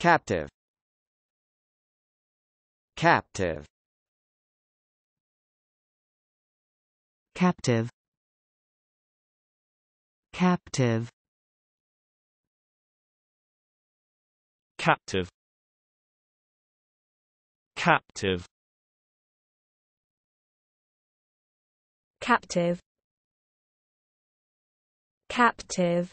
captive captive captive captive captive captive captive captive